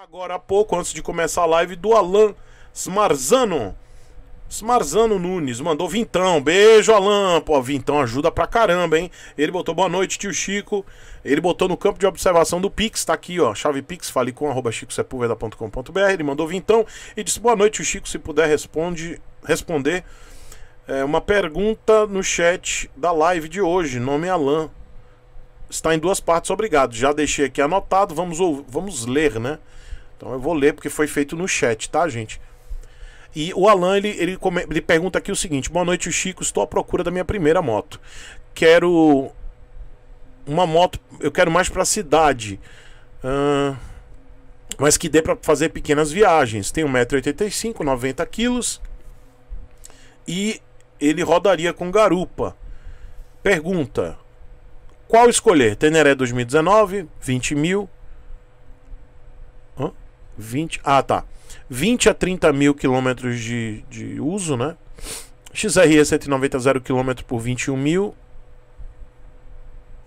Agora há pouco, antes de começar a live, do Alan Smarzano. Smarzano Nunes mandou vintão. Beijo, Alan. Pô, vintão ajuda pra caramba, hein? Ele botou boa noite, tio Chico. Ele botou no campo de observação do Pix, tá aqui, ó. Chave Pix, fale com arroba chicosepulveda.com.br. Ele mandou vintão e disse boa noite, tio Chico. Se puder responde, responder é, uma pergunta no chat da live de hoje. Nome Alan. Está em duas partes, obrigado. Já deixei aqui anotado. Vamos, vamos ler, né? Então eu vou ler porque foi feito no chat, tá, gente? E o Alan, ele, ele, come... ele pergunta aqui o seguinte: Boa noite, Chico. Estou à procura da minha primeira moto. Quero uma moto, eu quero mais para a cidade. Uh, mas que dê para fazer pequenas viagens. Tem 1,85m, 90kg. E ele rodaria com garupa. Pergunta: Qual escolher? Teneré 2019, 20 mil, 20. Ah, tá. 20 a 30 mil quilômetros de, de uso, né? XRE 190 0 km por 21 mil.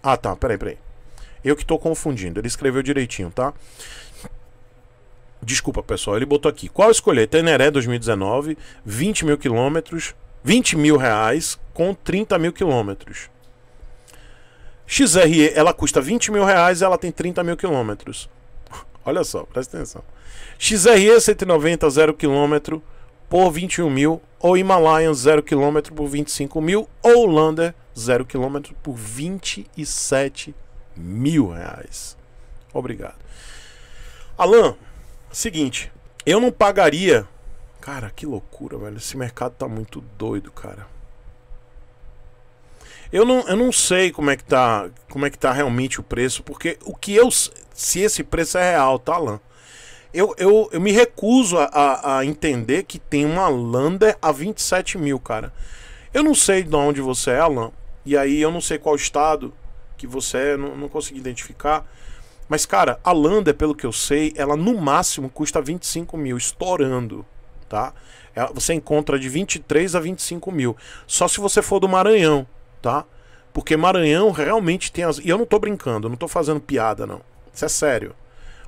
Ah, tá. Peraí, peraí. Eu que tô confundindo. Ele escreveu direitinho, tá? Desculpa, pessoal. Ele botou aqui. Qual escolher? Teneré 2019, 20 mil quilômetros, 20 mil reais com 30 mil quilômetros. XRE, ela custa 20 mil reais e ela tem 30 mil quilômetros. Olha só, presta atenção. XRE 190 0 km por 21 mil, ou Himalayan 0 km por 25 mil, ou Lander 0 km por 27 mil reais. Obrigado. Alan, seguinte, eu não pagaria. Cara, que loucura, velho. Esse mercado tá muito doido, cara. Eu não, eu não sei como é que tá, como é que tá realmente o preço, porque o que eu se esse preço é real, tá, lã? Eu, eu, eu me recuso a, a, a entender que tem uma Lander a 27 mil, cara. Eu não sei de onde você é, Alan, e aí eu não sei qual estado que você é, não, não consegui identificar. Mas, cara, a Lander, pelo que eu sei, ela no máximo custa 25 mil, estourando, tá? Você encontra de 23 a 25 mil. Só se você for do Maranhão, tá? Porque Maranhão realmente tem as. E eu não tô brincando, eu não tô fazendo piada, não. Isso é sério.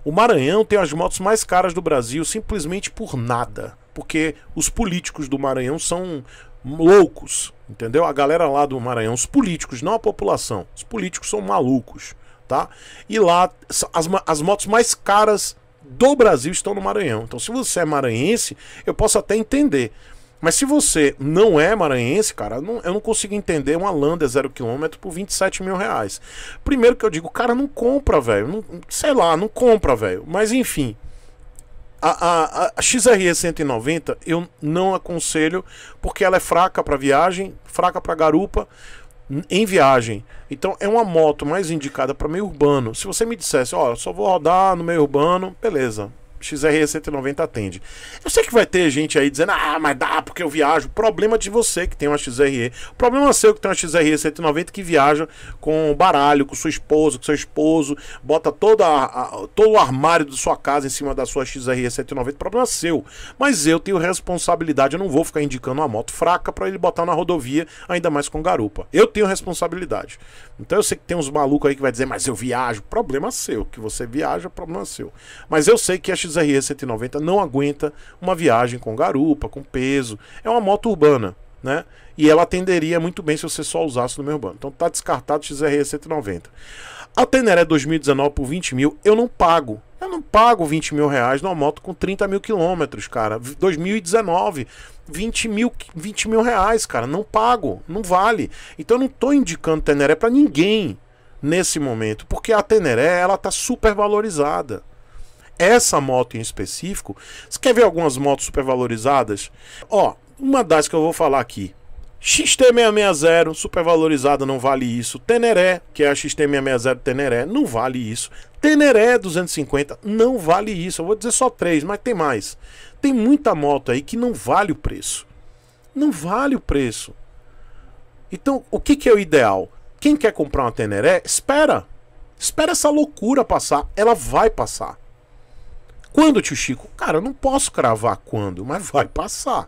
O Maranhão tem as motos mais caras do Brasil simplesmente por nada. Porque os políticos do Maranhão são loucos, entendeu? A galera lá do Maranhão, os políticos, não a população. Os políticos são malucos, tá? E lá, as, as motos mais caras do Brasil estão no Maranhão. Então, se você é maranhense, eu posso até entender. Mas se você não é maranhense, cara, não, eu não consigo entender uma Landa 0km por 27 mil reais. Primeiro que eu digo, cara, não compra, velho. Sei lá, não compra, velho. Mas enfim. A, a, a XRE 190 eu não aconselho porque ela é fraca para viagem, fraca para garupa em viagem. Então é uma moto mais indicada para meio urbano. Se você me dissesse, ó, oh, só vou rodar no meio urbano, beleza. XRE 190 atende. Eu sei que vai ter gente aí dizendo, ah, mas dá porque eu viajo. Problema de você que tem uma XRE. Problema seu que tem uma XRE 190 que viaja com baralho, com sua esposa, com seu esposo, bota toda a, a, todo o armário da sua casa em cima da sua XRE 190. Problema seu. Mas eu tenho responsabilidade, eu não vou ficar indicando uma moto fraca para ele botar na rodovia, ainda mais com garupa. Eu tenho responsabilidade. Então eu sei que tem uns malucos aí que vai dizer, mas eu viajo. Problema seu. Que você viaja, problema seu. Mas eu sei que a XRE 190 não aguenta uma viagem com garupa, com peso. É uma moto urbana, né? E ela atenderia muito bem se você só usasse no meu urbano. Então tá descartado XRE 190. A Teneré 2019 por 20 mil eu não pago não pago 20 mil reais numa moto com 30 mil quilômetros, cara. 2019, 20 mil, 20 mil reais, cara. Não pago, não vale. Então eu não tô indicando Teneré para ninguém nesse momento, porque a Teneré, ela tá super valorizada. Essa moto em específico, você quer ver algumas motos super valorizadas? Ó, uma das que eu vou falar aqui, XT660, supervalorizada, não vale isso. Teneré, que é a XT660 Teneré, não vale isso. Teneré 250, não vale isso. Eu vou dizer só três, mas tem mais. Tem muita moto aí que não vale o preço. Não vale o preço. Então, o que, que é o ideal? Quem quer comprar uma Teneré, espera. Espera essa loucura passar. Ela vai passar. Quando, tio Chico? Cara, eu não posso cravar quando, mas vai passar.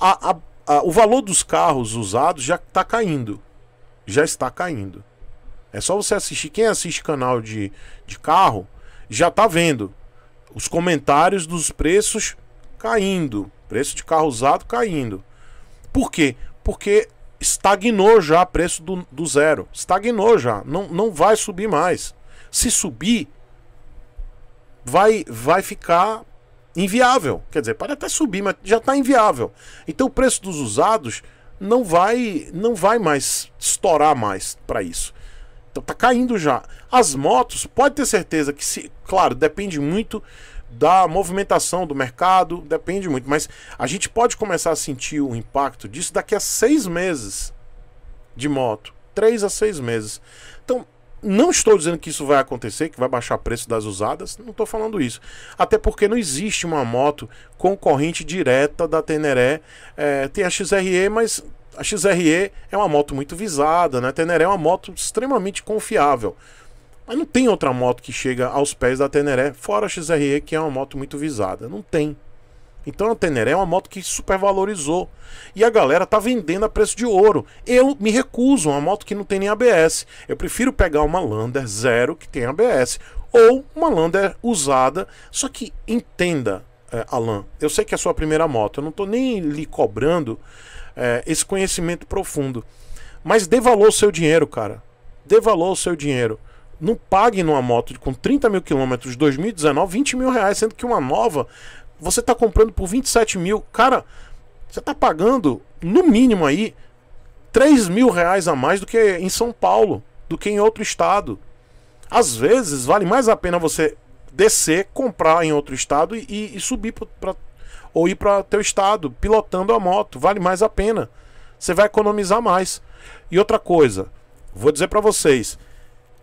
A, a a, ah, o valor dos carros usados já está caindo. Já está caindo. É só você assistir. Quem assiste canal de, de carro já está vendo os comentários dos preços caindo. Preço de carro usado caindo. Por quê? Porque estagnou já o preço do, do zero. Estagnou já. Não, não vai subir mais. Se subir, vai, vai ficar inviável. Quer dizer, pode até subir, mas já está inviável. Então o preço dos usados não vai não vai mais estourar mais para isso. Então tá caindo já. As motos, pode ter certeza que se, claro, depende muito da movimentação do mercado, depende muito, mas a gente pode começar a sentir o impacto disso daqui a seis meses de moto, três a seis meses. Então não estou dizendo que isso vai acontecer, que vai baixar o preço das usadas, não estou falando isso. Até porque não existe uma moto concorrente direta da Teneré. É, tem a XRE, mas a XRE é uma moto muito visada, né? A Teneré é uma moto extremamente confiável. Mas não tem outra moto que chega aos pés da Teneré, fora a XRE, que é uma moto muito visada. Não tem, então a Teneré é uma moto que supervalorizou. E a galera tá vendendo a preço de ouro. Eu me recuso a uma moto que não tem nem ABS. Eu prefiro pegar uma Lander zero que tem ABS. Ou uma Lander usada. Só que entenda, é, Alan, eu sei que é a sua primeira moto. Eu não tô nem lhe cobrando é, esse conhecimento profundo. Mas dê valor ao seu dinheiro, cara. Dê valor ao seu dinheiro não pague numa moto com 30 mil quilômetros de 2019 20 mil reais, sendo que uma nova você está comprando por 27 mil. Cara, você está pagando, no mínimo aí, 3 mil reais a mais do que em São Paulo, do que em outro estado. Às vezes, vale mais a pena você descer, comprar em outro estado e, e subir para ou ir para teu estado pilotando a moto. Vale mais a pena. Você vai economizar mais. E outra coisa, vou dizer para vocês,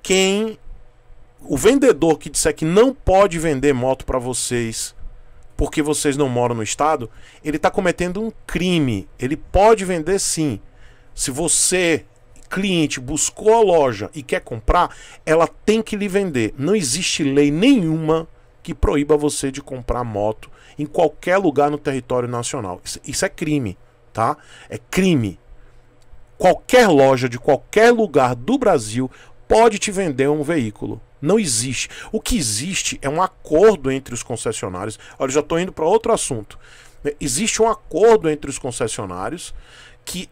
quem o vendedor que disser que não pode vender moto para vocês porque vocês não moram no estado, ele está cometendo um crime. Ele pode vender sim. Se você, cliente, buscou a loja e quer comprar, ela tem que lhe vender. Não existe lei nenhuma que proíba você de comprar moto em qualquer lugar no território nacional. Isso, é crime, tá? É crime. Qualquer loja de qualquer lugar do Brasil pode te vender um veículo. Não existe. O que existe é um acordo entre os concessionários. Olha, já estou indo para outro assunto. Né, existe um acordo entre os concessionários que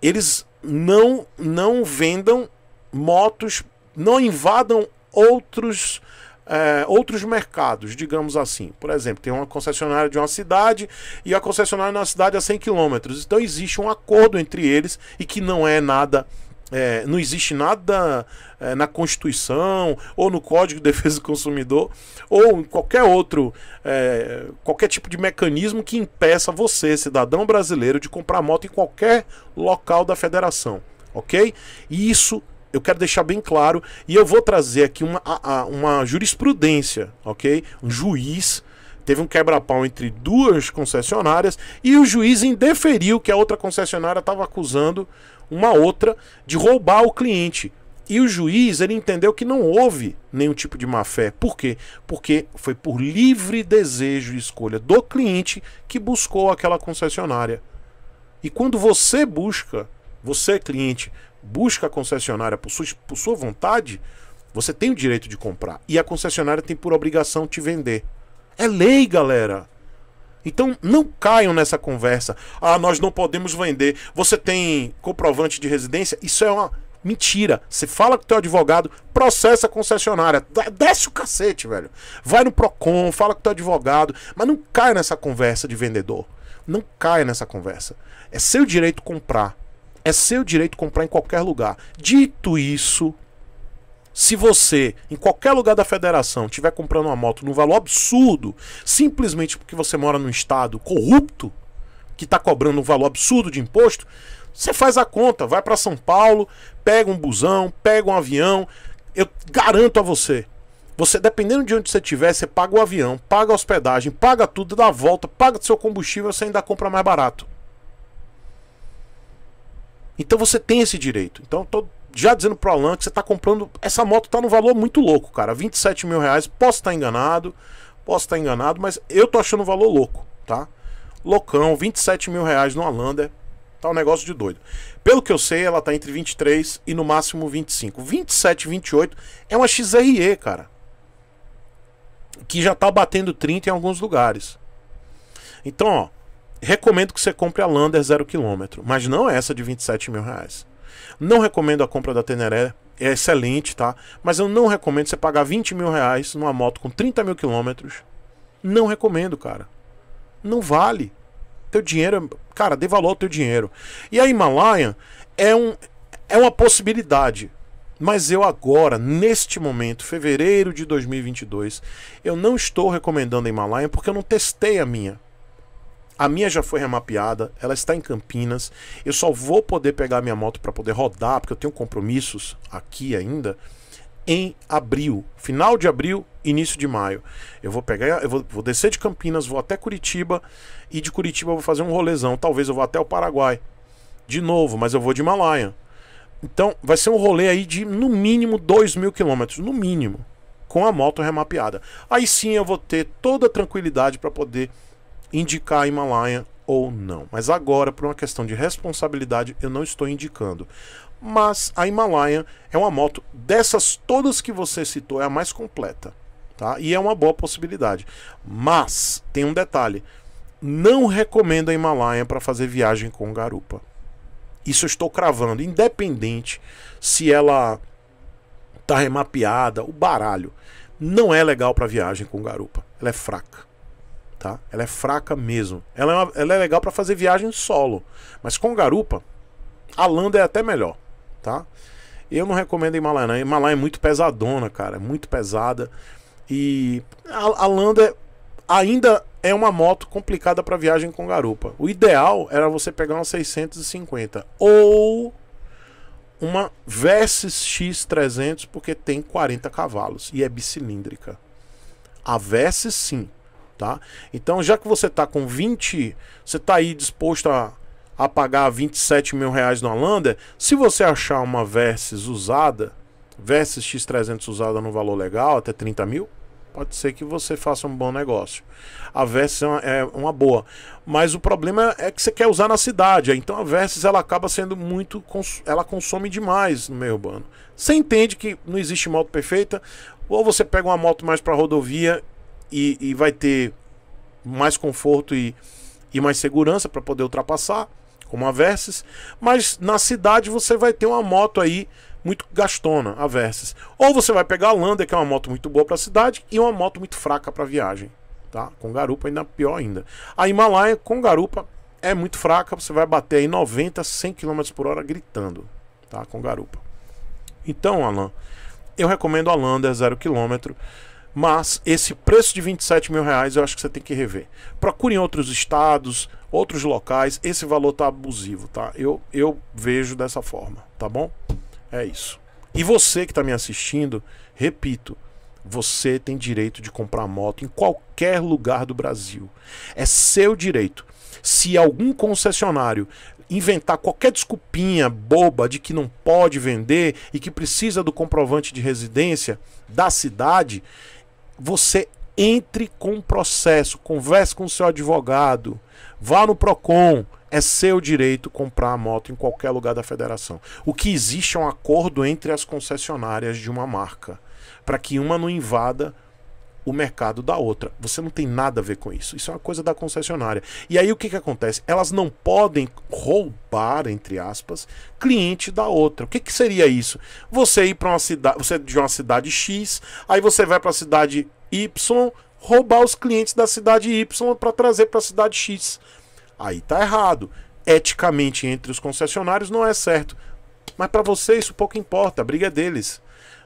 eles não não vendam motos, não invadam outros é, outros mercados, digamos assim. Por exemplo, tem uma concessionária de uma cidade e a concessionária é na cidade a é 100 km. Então existe um acordo entre eles e que não é nada é, não existe nada é, na Constituição ou no Código de Defesa do Consumidor ou em qualquer outro é, qualquer tipo de mecanismo que impeça você, cidadão brasileiro, de comprar moto em qualquer local da federação, ok? E isso eu quero deixar bem claro e eu vou trazer aqui uma, uma jurisprudência, ok? Um juiz teve um quebra-pau entre duas concessionárias e o juiz indeferiu que a outra concessionária estava acusando uma outra de roubar o cliente. E o juiz ele entendeu que não houve nenhum tipo de má fé. Por quê? Porque foi por livre desejo e escolha do cliente que buscou aquela concessionária. E quando você busca, você é cliente, busca a concessionária por sua, por sua vontade, você tem o direito de comprar. E a concessionária tem por obrigação te vender. É lei, galera. Então não caiam nessa conversa. Ah, nós não podemos vender. Você tem comprovante de residência? Isso é uma mentira. Você fala com o teu advogado, processa a concessionária. Desce o cacete, velho. Vai no Procon, fala com o teu advogado, mas não caia nessa conversa de vendedor. Não caia nessa conversa. É seu direito comprar. É seu direito comprar em qualquer lugar. Dito isso, se você, em qualquer lugar da federação, estiver comprando uma moto num valor absurdo, simplesmente porque você mora num estado corrupto, que está cobrando um valor absurdo de imposto, você faz a conta, vai para São Paulo, pega um busão, pega um avião. Eu garanto a você, você, dependendo de onde você estiver, você paga o avião, paga a hospedagem, paga tudo, dá a volta, paga seu combustível, você ainda compra mais barato. Então você tem esse direito. Então, todo, já dizendo pro Alan que você tá comprando. Essa moto tá num valor muito louco, cara. 27 mil reais. Posso estar tá enganado, posso estar tá enganado, mas eu tô achando um valor louco, tá? Loucão, 27 mil reais no Alander. Tá um negócio de doido. Pelo que eu sei, ela tá entre 23 e no máximo 25. 27, 28 é uma XRE, cara. Que já tá batendo 30 em alguns lugares. Então, ó. Recomendo que você compre a Lander 0km, mas não é essa de 27 mil reais. Não recomendo a compra da Teneré, é excelente, tá? Mas eu não recomendo você pagar 20 mil reais numa moto com 30 mil quilômetros. Não recomendo, cara. Não vale. Teu dinheiro, cara, dê valor ao teu dinheiro. E a Himalaia é, um, é uma possibilidade. Mas eu agora, neste momento, fevereiro de 2022, eu não estou recomendando a Himalaia porque eu não testei a minha. A minha já foi remapeada, ela está em Campinas. Eu só vou poder pegar minha moto para poder rodar, porque eu tenho compromissos aqui ainda em abril, final de abril, início de maio. Eu vou pegar, eu vou, vou, descer de Campinas, vou até Curitiba e de Curitiba eu vou fazer um rolezão. Talvez eu vá até o Paraguai de novo, mas eu vou de Himalaia. Então vai ser um rolê aí de no mínimo 2 mil quilômetros, no mínimo, com a moto remapeada. Aí sim eu vou ter toda a tranquilidade para poder indicar a Himalaia ou não. Mas agora, por uma questão de responsabilidade, eu não estou indicando. Mas a Himalaia é uma moto dessas todas que você citou, é a mais completa, tá? E é uma boa possibilidade. Mas tem um detalhe: não recomendo a Himalaia para fazer viagem com garupa. Isso eu estou cravando, independente se ela tá remapeada, o baralho não é legal para viagem com garupa. Ela é fraca tá? Ela é fraca mesmo. Ela é, uma, ela é legal para fazer viagem solo, mas com garupa, a Landa é até melhor, tá? Eu não recomendo a Himalaia, não. A Himalaia é muito pesadona, cara, é muito pesada. E a, a Landa é, ainda é uma moto complicada para viagem com garupa. O ideal era você pegar uma 650 ou uma Versys X300 porque tem 40 cavalos e é bicilíndrica. A Versys sim tá? Então, já que você tá com 20, você tá aí disposto a, a pagar 27 mil reais no Alanda se você achar uma Versys usada, Versys X300 usada no valor legal, até 30 mil, pode ser que você faça um bom negócio. A Versys é uma, é uma boa, mas o problema é que você quer usar na cidade, então a Versys ela acaba sendo muito, ela consome demais no meio urbano. Você entende que não existe moto perfeita, ou você pega uma moto mais para rodovia e, e vai ter mais conforto e, e mais segurança para poder ultrapassar, como a Versys, mas na cidade você vai ter uma moto aí muito gastona, a Versys. Ou você vai pegar a Lander, que é uma moto muito boa para a cidade, e uma moto muito fraca para viagem, tá? Com garupa ainda pior ainda. A Himalaia com garupa é muito fraca, você vai bater aí 90, 100 km por hora gritando, tá? Com garupa. Então, Alan, eu recomendo a Lander 0 km mas esse preço de 27 mil reais eu acho que você tem que rever. Procure em outros estados, outros locais, esse valor tá abusivo, tá? Eu, eu vejo dessa forma, tá bom? É isso. E você que está me assistindo, repito, você tem direito de comprar moto em qualquer lugar do Brasil. É seu direito. Se algum concessionário inventar qualquer desculpinha boba de que não pode vender e que precisa do comprovante de residência da cidade, você entre com o processo, converse com o seu advogado, vá no Procon. É seu direito comprar a moto em qualquer lugar da federação. O que existe é um acordo entre as concessionárias de uma marca, para que uma não invada o mercado da outra. Você não tem nada a ver com isso. Isso é uma coisa da concessionária. E aí o que, que acontece? Elas não podem roubar, entre aspas, cliente da outra. O que, que seria isso? Você ir para uma cidade, você é de uma cidade X, aí você vai para a cidade Y, roubar os clientes da cidade Y para trazer para a cidade X. Aí tá errado. Eticamente entre os concessionários não é certo. Mas para você isso pouco importa, a briga é deles.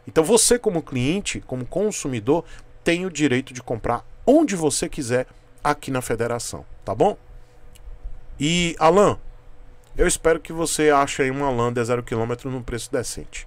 Então você como cliente, como consumidor, tem o direito de comprar onde você quiser aqui na federação, tá bom? E Alan, eu espero que você ache aí uma lã de 0 km num preço decente.